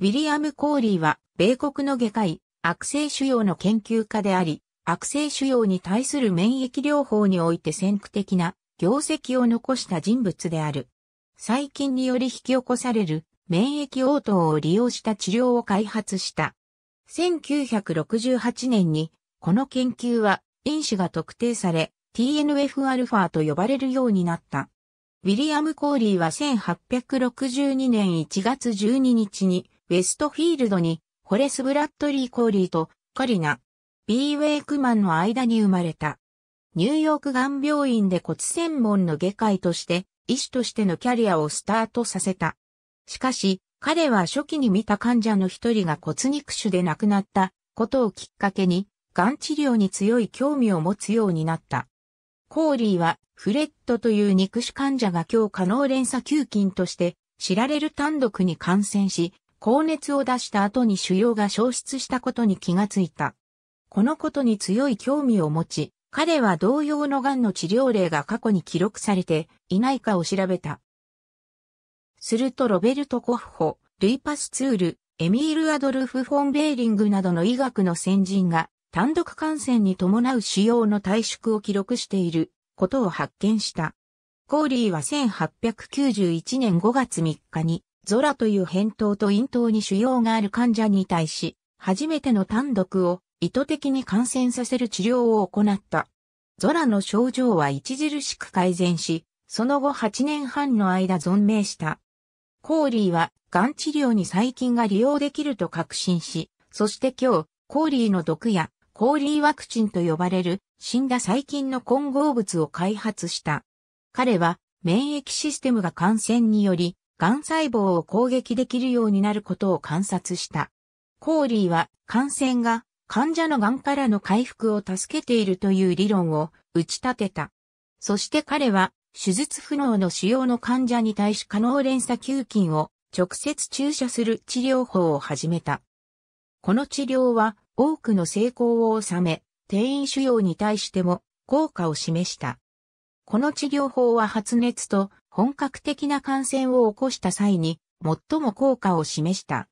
ウィリアム・コーリーは、米国の外科医、悪性腫瘍の研究家であり、悪性腫瘍に対する免疫療法において先駆的な業績を残した人物である。細菌により引き起こされる免疫応答を利用した治療を開発した。1968年に、この研究は因子が特定され、TNFα と呼ばれるようになった。ウィリアム・コーリーは1862年1月12日にウェストフィールドに、ホレス・ブラッドリー・コーリーとカリナ、B・ ウェイクマンの間に生まれた。ニューヨークがん病院で骨専門の外科医として、医師としてのキャリアをスタートさせた。しかし、彼は初期に見た患者の一人が骨肉腫で亡くなったことをきっかけに、がん治療に強い興味を持つようになった。コーリーは、フレッドという肉腫患者が強可能連鎖球菌として知られる単独に感染し、高熱を出した後に腫瘍が消失したことに気がついた。このことに強い興味を持ち、彼は同様の癌の治療例が過去に記録されていないかを調べた。するとロベルト・コッホ、ルイパス・ツール、エミール・アドルフ・フォン・ベーリングなどの医学の先人が単独感染に伴う腫瘍の退縮を記録していることを発見した。コーリーは1891年5月3日にゾラという返答と咽頭に腫瘍がある患者に対し、初めての単独を意図的に感染させる治療を行った。ゾラの症状は著しく改善し、その後8年半の間存命した。コーリーは、がん治療に細菌が利用できると確信し、そして今日、コーリーの毒や、コーリーワクチンと呼ばれる、死んだ細菌の混合物を開発した。彼は、免疫システムが感染により、癌細胞を攻撃できるようになることを観察した。コーリーは感染が患者の癌からの回復を助けているという理論を打ち立てた。そして彼は手術不能の使用の患者に対し可能連鎖球菌を直接注射する治療法を始めた。この治療は多くの成功を収め、定員腫瘍に対しても効果を示した。この治療法は発熱と本格的な感染を起こした際に最も効果を示した。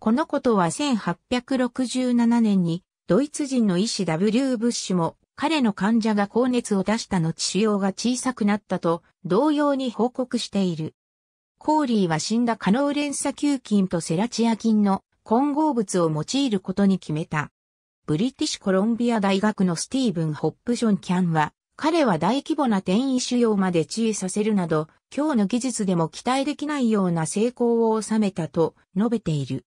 このことは1867年にドイツ人の医師 W. ブッシュも彼の患者が高熱を出した後腫瘍が小さくなったと同様に報告している。コーリーは死んだカノーレンサ球菌とセラチア菌の混合物を用いることに決めた。ブリティッシュコロンビア大学のスティーブン・ホップション・キャンは彼は大規模な転移腫瘍まで治癒させるなど、今日の技術でも期待できないような成功を収めたと述べている。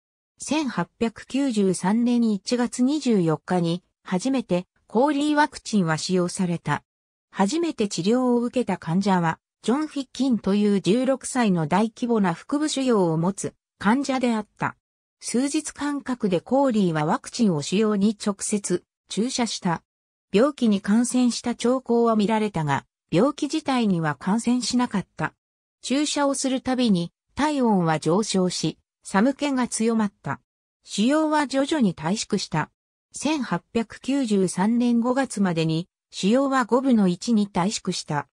1893年1月24日に初めて抗リーワクチンは使用された。初めて治療を受けた患者は、ジョン・フィッキンという16歳の大規模な腹部腫瘍を持つ患者であった。数日間隔でコーリーはワクチンを使用に直接注射した。病気に感染した兆候は見られたが、病気自体には感染しなかった。注射をするたびに体温は上昇し、寒気が強まった。腫瘍は徐々に退縮した。1893年5月までに腫瘍は5分の1に退縮した。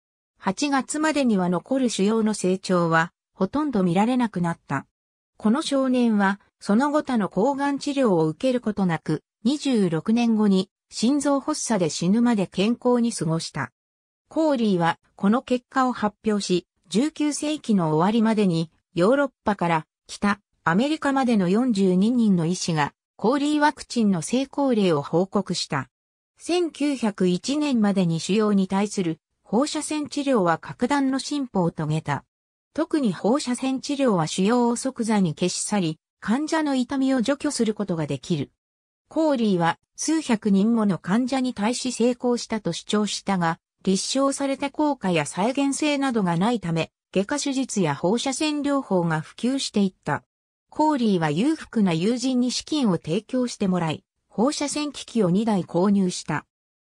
8月までには残る腫瘍の成長はほとんど見られなくなった。この少年はその後他の抗がん治療を受けることなく26年後に心臓発作で死ぬまで健康に過ごした。コーリーはこの結果を発表し、19世紀の終わりまでにヨーロッパから北アメリカまでの42人の医師がコーリーワクチンの成功例を報告した。1901年までに腫瘍に対する放射線治療は格段の進歩を遂げた。特に放射線治療は腫瘍を即座に消し去り、患者の痛みを除去することができる。コーリーは数百人もの患者に対し成功したと主張したが、立証された効果や再現性などがないため、外科手術や放射線療法が普及していった。コーリーは裕福な友人に資金を提供してもらい、放射線機器を2台購入した。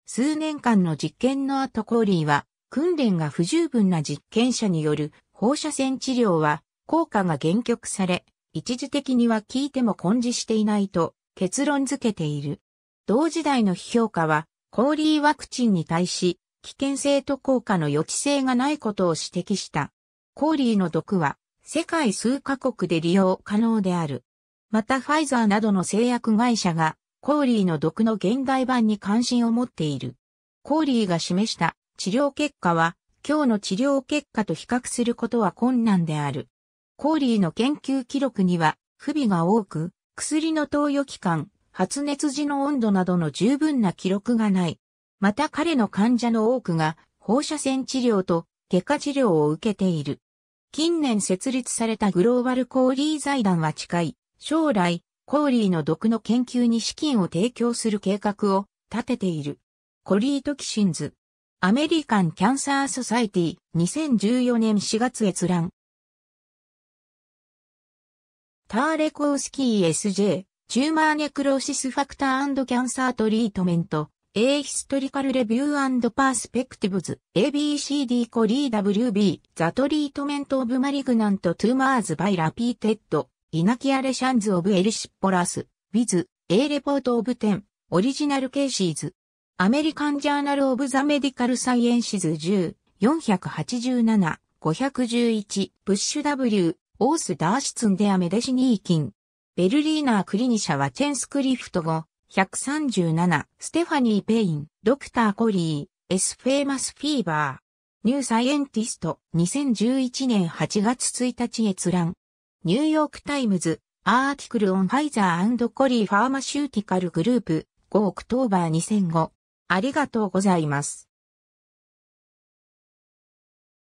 数年間の実験の後コーリーは、訓練が不十分な実験者による放射線治療は効果が限局され、一時的には効いても根治していないと結論付けている。同時代の批評家は、コーリーワクチンに対し、危険性と効果の予知性がないことを指摘した。コーリーの毒は、世界数カ国で利用可能である。またファイザーなどの製薬会社が、コーリーの毒の現代版に関心を持っている。コーリーが示した治療結果は、今日の治療結果と比較することは困難である。コーリーの研究記録には不備が多く、薬の投与期間、発熱時の温度などの十分な記録がない。また彼の患者の多くが放射線治療と外科治療を受けている。近年設立されたグローバルコーリー財団は近い将来コーリーの毒の研究に資金を提供する計画を立てている。コリートキシンズアメリカンキャンサーソサイティ2014年4月閲覧ターレコースキー SJ、チューマーネクロシスファクターキャンサートリートメント、A Historical Review and Perspectives, ABCD コリー WB, The Treatment of Malignant Tumors by Repeated, Inaculations of Erysipelas, with A Report of 10, Original Cases, American Journal of the Medical Sciences 10, 487, 511, Push W, オース・ダーシツンデア・メデシニーキン。ベルリーナー・クリニシャはチェンスクリフト語、137、ステファニー・ペイン、ドクター・コリー、エス・フェーマス・フィーバー、ニュー・サイエンティスト、2011年8月1日閲覧、ニューヨーク・タイムズ、アーティクル・オン・ファイザーコリー・ファーマシューティカル・グループ、5オクトーバー2005。ありがとうございます。